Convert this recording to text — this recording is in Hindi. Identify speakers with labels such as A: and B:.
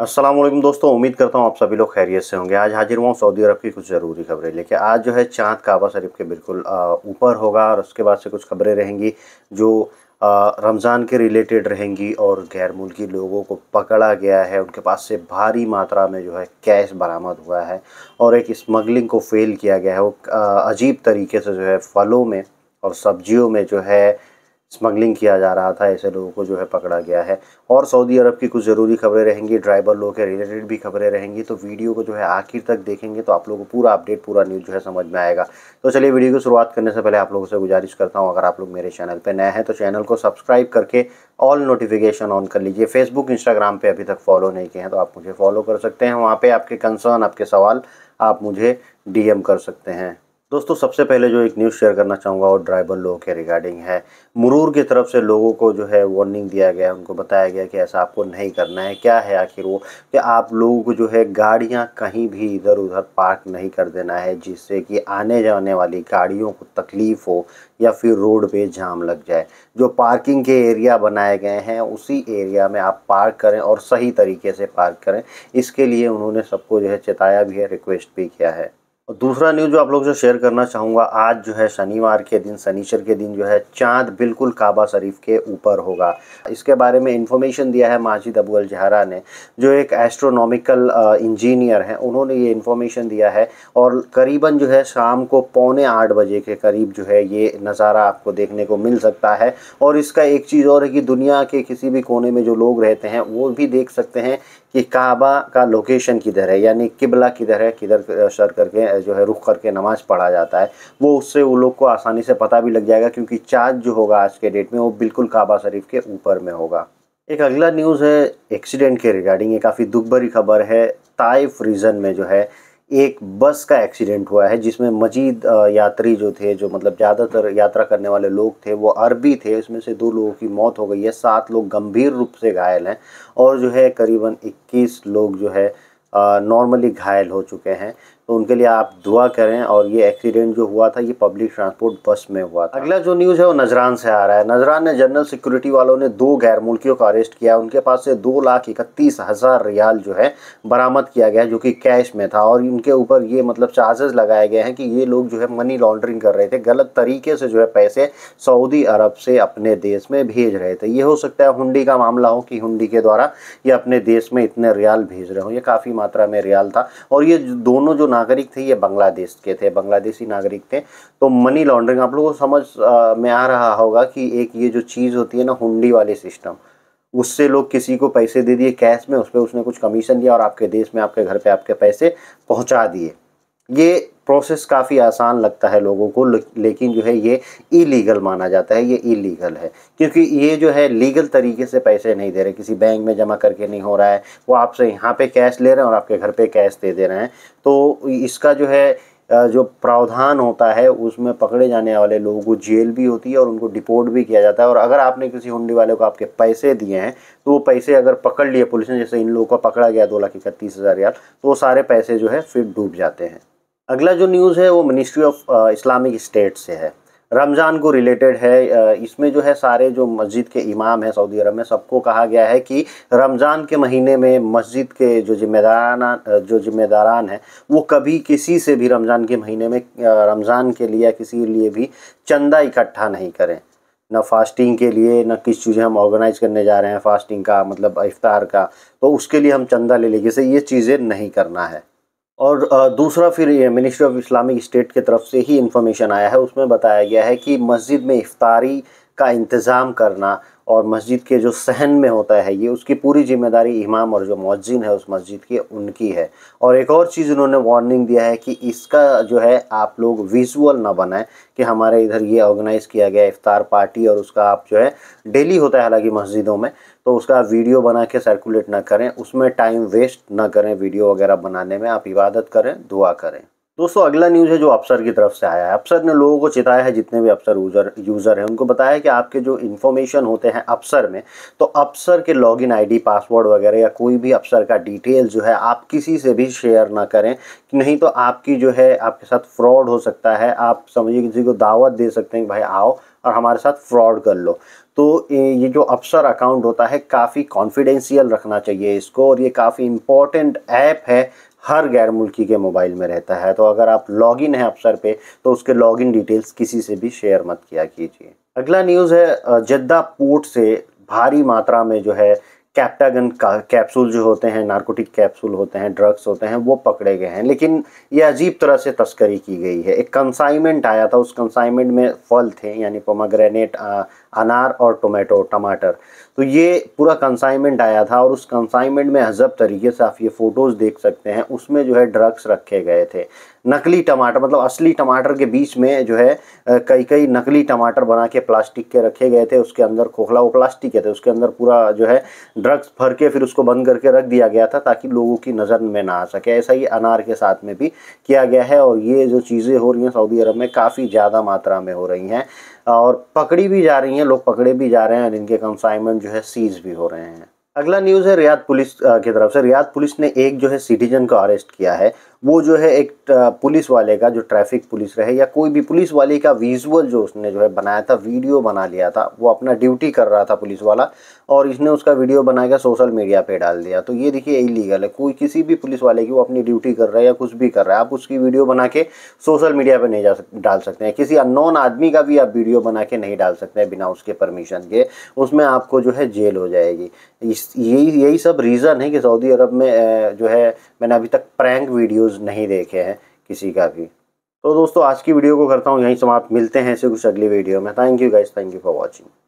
A: वालेकुम दोस्तों उम्मीद करता हूँ आप सभी लोग खैरियत से होंगे आज हाजिर हुआ सऊदी अरब की कुछ ज़रूरी खबरें लेके आज जो है चाँद काबा शरीफ के बिल्कुल ऊपर होगा और उसके बाद से कुछ खबरें रहेंगी जो रमज़ान के रिलेटेड रहेंगी और गैर मुल्की लोगों को पकड़ा गया है उनके पास से भारी मात्रा में जो है कैश बरामद हुआ है और एक स्मगलिंग को फेल किया गया है वो अजीब तरीके से जो है फलों में और सब्जियों में जो है स्मगलिंग किया जा रहा था ऐसे लोगों को जो है पकड़ा गया है और सऊदी अरब की कुछ ज़रूरी खबरें रहेंगी ड्राइवर लोग के रिलेटेड भी खबरें रहेंगी तो वीडियो को जो है आखिर तक देखेंगे तो आप लोगों को पूरा अपडेट पूरा न्यूज़ जो है समझ में आएगा तो चलिए वीडियो की शुरुआत करने से पहले आप लोगों से गुजारिश करता हूँ अगर आप लोग मेरे चैनल पर नए हैं तो चैनल को सब्सक्राइब करके ऑल नोटिफिकेशन ऑन कर लीजिए फेसबुक इंस्टाग्राम पर अभी तक फॉलो नहीं किए हैं तो आप मुझे फॉलो कर सकते हैं वहाँ पर आपके कंसर्न आपके सवाल आप मुझे डी कर सकते हैं दोस्तों सबसे पहले जो एक न्यूज़ शेयर करना चाहूँगा वो ड्राइवर लोगों के रिगार्डिंग है मुरूर की तरफ से लोगों को जो है वार्निंग दिया गया उनको बताया गया कि ऐसा आपको नहीं करना है क्या है आखिर वो कि आप लोगों को जो है गाड़ियाँ कहीं भी इधर उधर पार्क नहीं कर देना है जिससे कि आने जाने वाली गाड़ियों को तकलीफ़ हो या फिर रोड पे जाम लग जाए जो पार्किंग के एरिया बनाए गए हैं उसी एरिया में आप पार्क करें और सही तरीके से पार्क करें इसके लिए उन्होंने सबको जो है चेताया भी है रिक्वेस्ट भी किया है और दूसरा न्यूज़ जो आप लोग से शेयर करना चाहूँगा आज जो है शनिवार के दिन शनिचर के दिन जो है चांद बिल्कुल काबा शरीफ के ऊपर होगा इसके बारे में इन्फॉर्मेशन दिया है माजिद अबू अल जहरा ने जो एक एस्ट्रोनॉमिकल इंजीनियर हैं उन्होंने ये इन्फॉर्मेशन दिया है और करीबन जो है शाम को पौने आठ बजे के करीब जो है ये नज़ारा आपको देखने को मिल सकता है और इसका एक चीज़ और है कि दुनिया के किसी भी कोने में जो लोग रहते हैं वो भी देख सकते हैं कि काबा का लोकेशन किधर है यानी किबला किधर है किधर सर करके जो है रुख करके नमाज़ पढ़ा जाता है वो उससे वो लोग को आसानी से पता भी लग जाएगा क्योंकि चार्ज जो होगा आज के डेट में वो बिल्कुल काबा शरीफ के ऊपर में होगा एक अगला न्यूज़ है एक्सीडेंट के रिगार्डिंग ये काफ़ी दुख भरी खबर है ताइफ रीजन में जो है एक बस का एक्सीडेंट हुआ है जिसमें मजीद यात्री जो थे जो मतलब ज़्यादातर यात्रा करने वाले लोग थे वो अरबी थे उसमें से दो लोगों की मौत हो गई है सात लोग गंभीर रूप से घायल हैं और जो है करीबन 21 लोग जो है नॉर्मली घायल हो चुके हैं तो उनके लिए आप दुआ करें और ये एक्सीडेंट जो हुआ था ये पब्लिक ट्रांसपोर्ट बस में हुआ था अगला जो न्यूज़ है वो नजरान से आ रहा है नजरान ने जनरल सिक्योरिटी वालों ने दो गैर मुल्कियों को अरेस्ट किया उनके पास से दो लाख इकतीस हज़ार रियाल जो है बरामद किया गया जो कि कैश में था और इनके ऊपर ये मतलब चार्जेस लगाए गए हैं कि ये लोग जो है मनी लॉन्ड्रिंग कर रहे थे गलत तरीके से जो है पैसे सऊदी अरब से अपने देश में भेज रहे थे ये हो सकता है हुंडी का मामला हो कि हुंडी के द्वारा ये अपने देश में इतने रियाल भेज रहे हो ये काफ़ी मात्रा में रियाल था और ये दोनों जो नागरिक थे ये बांग्लादेश के थे बांग्लादेशी नागरिक थे तो मनी लॉन्ड्रिंग आप लोगों को समझ में आ रहा होगा कि एक ये जो चीज़ होती है ना हुंडी वाले सिस्टम उससे लोग किसी को पैसे दे दिए कैश में उस पर उसने कुछ कमीशन दिया और आपके देश में आपके घर पे आपके पैसे पहुंचा दिए ये प्रोसेस काफ़ी आसान लगता है लोगों को लेकिन जो है ये इलीगल माना जाता है ये इलीगल है क्योंकि ये जो है लीगल तरीके से पैसे नहीं दे रहे किसी बैंक में जमा करके नहीं हो रहा है वो आपसे यहाँ पे कैश ले रहे हैं और आपके घर पे कैश दे दे रहे हैं तो इसका जो है जो प्रावधान होता है उसमें पकड़े जाने वाले लोगों को जेल भी होती है और उनको डिपोर्ट भी किया जाता है और अगर आपने किसी हुंडी वाले को आपके पैसे दिए हैं तो वो पैसे अगर पकड़ लिए पुलिस ने जैसे इन लोगों का पकड़ा गया दो लाख इकतीस हज़ार यार तो वो सारे पैसे जो है फिर डूब जाते हैं अगला जो न्यूज़ है वो मिनिस्ट्री ऑफ इस्लामिक स्टेट से है रमज़ान को रिलेटेड है uh, इसमें जो है सारे जो मस्जिद के इमाम हैं सऊदी अरब में सबको कहा गया है कि रमज़ान के महीने में मस्जिद के जो जिम्मेदारान uh, जो जिम्मेदारान हैं वो कभी किसी से भी रमज़ान के महीने में uh, रमज़ान के लिए किसी लिए भी चंदा इकट्ठा नहीं करें ना फास्टिंग के लिए ना किस चीज़ें हम ऑर्गेनाइज़ करने जा रहे हैं फास्टिंग का मतलब इफ्तार का तो उसके लिए हम चंदा ले लें जैसे ये चीज़ें नहीं करना है और दूसरा फिर मिनिस्ट्री ऑफ इस्लामिक स्टेट के तरफ से ही इन्फॉर्मेशन आया है उसमें बताया गया है कि मस्जिद में इफ्तारी का इंतज़ाम करना और मस्जिद के जो सहन में होता है ये उसकी पूरी जिम्मेदारी इमाम और जो मौजिन है उस मस्जिद की उनकी है और एक और चीज़ उन्होंने वार्निंग दिया है कि इसका जो है आप लोग विजुअल ना बनाएं कि हमारे इधर ये ऑर्गेनाइज़ किया गया इफ्तार पार्टी और उसका आप जो है डेली होता है हालांकि मस्जिदों में तो उसका वीडियो बना के सर्कुलेट ना करें उसमें टाइम वेस्ट ना करें वीडियो वगैरह बनाने में आप इबादत करें दुआ करें दोस्तों अगला न्यूज़ है जो अफसर की तरफ से आया है अफसर ने लोगों को चिताया है जितने भी अफसर यूज़र यूज़र हैं उनको बताया है कि आपके जो इन्फॉर्मेशन होते हैं अफसर में तो अफसर के लॉगिन आईडी पासवर्ड वगैरह या कोई भी अफसर का डिटेल जो है आप किसी से भी शेयर ना करें नहीं तो आपकी जो है आपके साथ फ्रॉड हो सकता है आप समझिए किसी को दावत दे सकते हैं कि भाई आओ और हमारे साथ फ्रॉड कर लो तो ये जो अफसर अकाउंट होता है काफ़ी कॉन्फिडेंशियल रखना चाहिए इसको और ये काफ़ी इम्पॉर्टेंट ऐप है हर गैर मुल्की के मोबाइल में रहता है तो अगर आप लॉगिन है अफसर पे तो उसके लॉगिन डिटेल्स किसी से भी शेयर मत किया कीजिए अगला न्यूज़ है जद्दा पोर्ट से भारी मात्रा में जो है कैप्टागन का कैप्सूल जो होते हैं नारकोटिक कैप्सूल होते हैं ड्रग्स होते हैं वो पकड़े गए हैं लेकिन ये अजीब तरह से तस्करी की गई है एक कंसाइनमेंट आया था उस कंसाइनमेंट में फल थे यानी पोमाग्रेनेट अनार और टोमेटो टमाटर तो ये पूरा कंसाइनमेंट आया था और उस कंसाइनमेंट में हजब तरीके से आप ये फ़ोटोज़ देख सकते हैं उसमें जो है ड्रग्स रखे गए थे नकली टमाटर मतलब असली टमाटर के बीच में जो है कई कई नकली टमाटर बना के प्लास्टिक के रखे गए थे उसके अंदर खोखला वो प्लास्टिक के थे उसके अंदर पूरा जो है ड्रग्स भर के फिर उसको बंद करके रख दिया गया था ताकि लोगों की नज़र में ना आ सके ऐसा ही अनार के साथ में भी किया गया है और ये जो चीज़ें हो रही हैं सऊदी अरब में काफ़ी ज़्यादा मात्रा में हो रही हैं और पकड़ी भी जा रही हैं लोग पकड़े भी जा रहे हैं और इनके कंसाइनमेंट जो है सीज भी हो रहे हैं अगला न्यूज़ है रियाद पुलिस की तरफ से रियाद पुलिस ने एक जो है सिटीजन को अरेस्ट किया है वो जो है एक पुलिस वाले का जो ट्रैफिक पुलिस रहे या कोई भी पुलिस वाले का विजुअल जो उसने जो है बनाया था वीडियो बना लिया था वो अपना ड्यूटी कर रहा था पुलिस वाला और इसने उसका वीडियो बना के सोशल मीडिया पे डाल दिया तो ये देखिए इलीगल है कोई किसी भी पुलिस वाले की वो अपनी ड्यूटी कर रहा है या कुछ भी कर रहा है आप उसकी वीडियो बना के सोशल मीडिया पर नहीं जा डाल सकते हैं किसी अननोन आदमी का भी आप वीडियो बना के नहीं डाल सकते हैं बिना उसके परमिशन के उसमें आपको जो है जेल हो जाएगी यही यही सब रीज़न है कि सऊदी अरब में जो है मैंने अभी तक प्रैंक वीडियो व्यूज़ नहीं देखे हैं किसी का भी तो दोस्तों आज की वीडियो को करता हूँ यहीं समाप्त मिलते हैं ऐसे कुछ अगली वीडियो में thank you guys thank you for watching